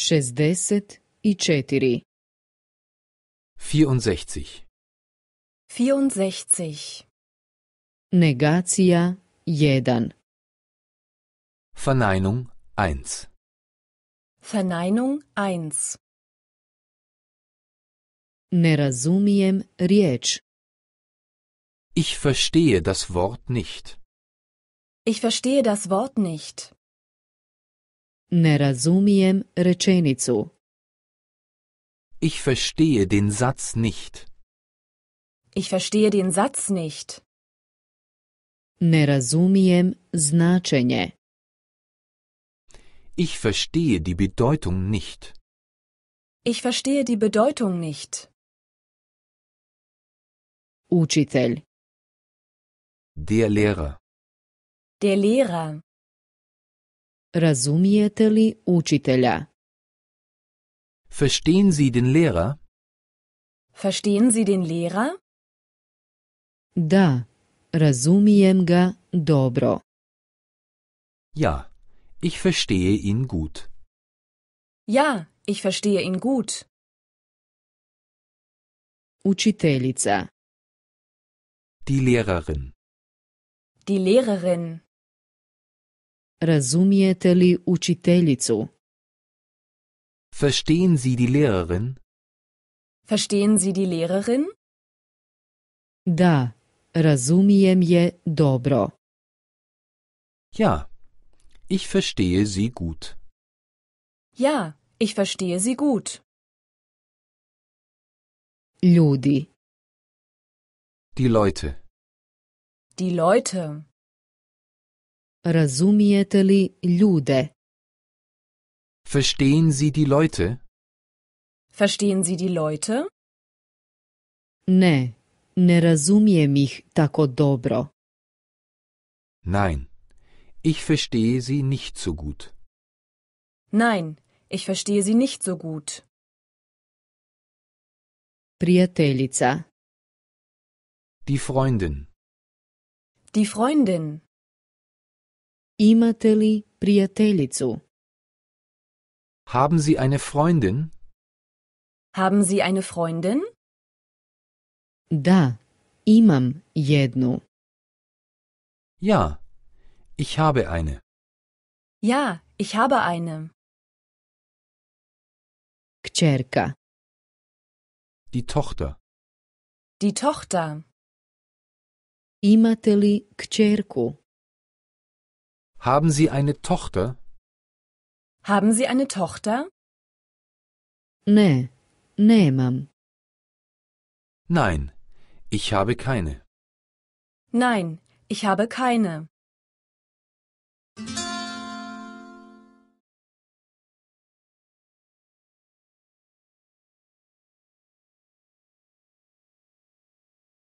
64 64 64 Negacija 1 Verneinung 1 Verneinung 1 Ne razumiem Ich verstehe das Wort nicht. Ich verstehe das Wort nicht. Ne razumijem rečenicu. Ich verstehe den Satz nicht. Ich verstehe den Satz nicht. Ne razumijem značenje. Ich verstehe die Bedeutung nicht. Ich verstehe die Bedeutung nicht. Učitelj. Der Lehrer. Der Lehrer. Разумиете ли учителя? Verstehen Sie den Lehrer? Verstehen Sie den Lehrer? Da, razumijem ga dobro. Ja, ich verstehe ihn gut. Ja, ich verstehe ihn gut. Учителица. Die Lehrerin. Die Lehrerin. Разумиете ли учителицу? Verstehen Sie die Lehrerin? Verstehen Sie die Lehrerin? Da, razumijem je dobro. Ja, ich verstehe sie gut. Ja, ich verstehe sie gut. Ljudi. Die Leute. Die Leute. Razumijete li ljude? Verstehen Sie die Leute? Verstehen Sie die Leute? Ne, ne razumijem mich tako dobro. Nein, ich verstehe sie nicht so gut. Nein, ich verstehe sie nicht so gut. Prijateljica. Die Freundin. Die Freundin. Имате ли приятелицу? Haben Sie eine Freundin? Haben Sie eine Freundin? Da, imam jednu. Ja, ich habe eine. Ja, ich habe eine. Kcerka. Die Tochter. Die Tochter. Imate li kcerku? Haben Sie eine Tochter? Haben Sie eine Tochter? Ne, nemam. Nein, ich habe keine. Nein, ich habe keine.